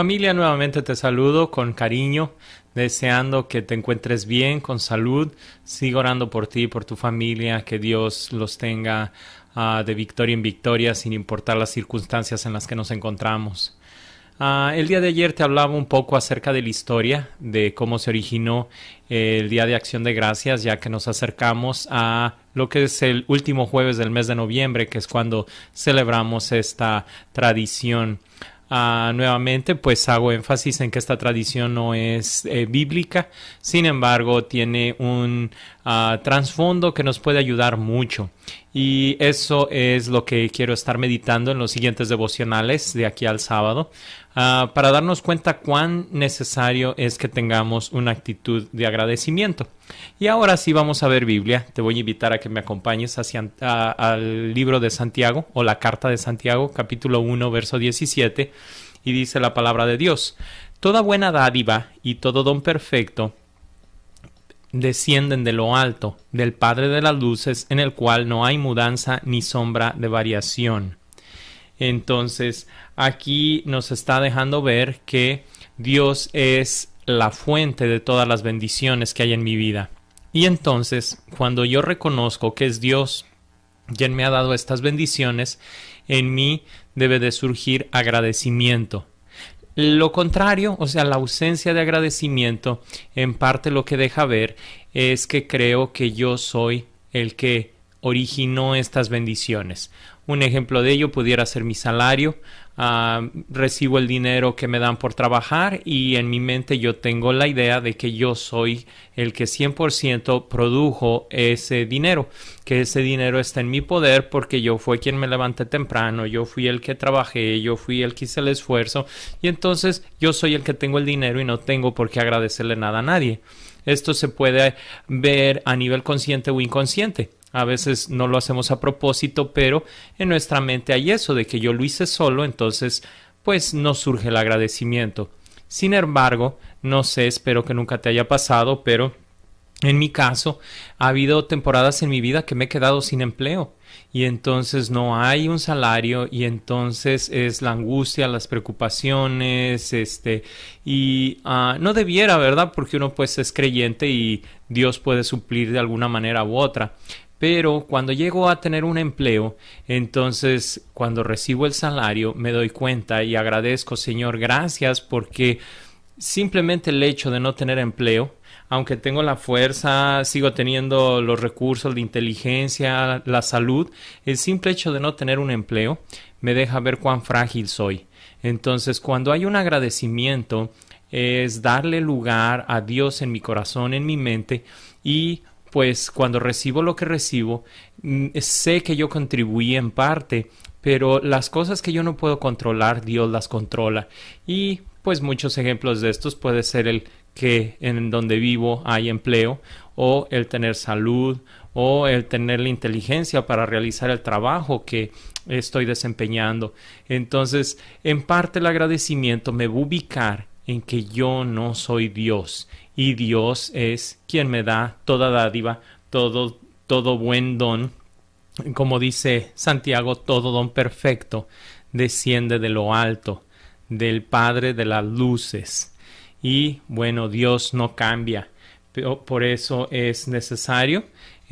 Familia, nuevamente te saludo con cariño, deseando que te encuentres bien, con salud. Sigo orando por ti, por tu familia, que Dios los tenga ah, de victoria en victoria, sin importar las circunstancias en las que nos encontramos. Ah, el día de ayer te hablaba un poco acerca de la historia, de cómo se originó eh, el Día de Acción de Gracias, ya que nos acercamos a lo que es el último jueves del mes de noviembre, que es cuando celebramos esta tradición. Ah, nuevamente, pues hago énfasis en que esta tradición no es eh, bíblica, sin embargo, tiene un Transfondo que nos puede ayudar mucho. Y eso es lo que quiero estar meditando en los siguientes devocionales de aquí al sábado, ah, para darnos cuenta cuán necesario es que tengamos una actitud de agradecimiento. Y ahora sí vamos a ver Biblia. Te voy a invitar a que me acompañes hacia, al libro de Santiago o la carta de Santiago, capítulo 1, verso 17, y dice la palabra de Dios. Toda buena dádiva y todo don perfecto descienden de lo alto, del Padre de las Luces, en el cual no hay mudanza ni sombra de variación. Entonces, aquí nos está dejando ver que Dios es la fuente de todas las bendiciones que hay en mi vida. Y entonces, cuando yo reconozco que es Dios quien me ha dado estas bendiciones, en mí debe de surgir agradecimiento. Lo contrario, o sea, la ausencia de agradecimiento, en parte lo que deja ver es que creo que yo soy el que originó estas bendiciones. Un ejemplo de ello pudiera ser mi salario, recibo el dinero que me dan por trabajar y en mi mente yo tengo la idea de que yo soy el que 100% produjo ese dinero, que ese dinero está en mi poder porque yo fui quien me levanté temprano, yo fui el que trabajé, yo fui el que hice el esfuerzo y entonces yo soy el que tengo el dinero y no tengo por qué agradecerle nada a nadie. Esto se puede ver a nivel consciente o inconsciente a veces no lo hacemos a propósito, pero en nuestra mente hay eso de que yo lo hice solo, entonces pues no surge el agradecimiento. Sin embargo, no sé, espero que nunca te haya pasado, pero en mi caso ha habido temporadas en mi vida que me he quedado sin empleo y entonces no hay un salario y entonces es la angustia, las preocupaciones, este, y ah, no debiera, ¿verdad? Porque uno pues es creyente y Dios puede suplir de alguna manera u otra. Pero cuando llego a tener un empleo, entonces cuando recibo el salario me doy cuenta y agradezco, Señor, gracias porque simplemente el hecho de no tener empleo, aunque tengo la fuerza, sigo teniendo los recursos, de inteligencia, la salud, el simple hecho de no tener un empleo me deja ver cuán frágil soy. Entonces, cuando hay un agradecimiento, es darle lugar a Dios en mi corazón, en mi mente, y pues cuando recibo lo que recibo, mm, sé que yo contribuí en parte, pero las cosas que yo no puedo controlar, Dios las controla. Y pues muchos ejemplos de estos puede ser el que en donde vivo hay empleo o el tener salud o el tener la inteligencia para realizar el trabajo que estoy desempeñando. Entonces, en parte el agradecimiento me va a ubicar en que yo no soy Dios y Dios es quien me da toda dádiva, todo, todo buen don, como dice Santiago, todo don perfecto desciende de lo alto, del Padre de las luces. Y bueno, Dios no cambia, por eso es necesario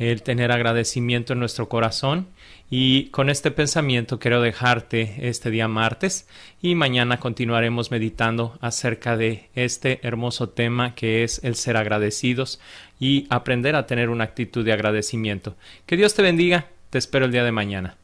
el tener agradecimiento en nuestro corazón. Y con este pensamiento quiero dejarte este día martes y mañana continuaremos meditando acerca de este hermoso tema que es el ser agradecidos y aprender a tener una actitud de agradecimiento. Que Dios te bendiga, te espero el día de mañana.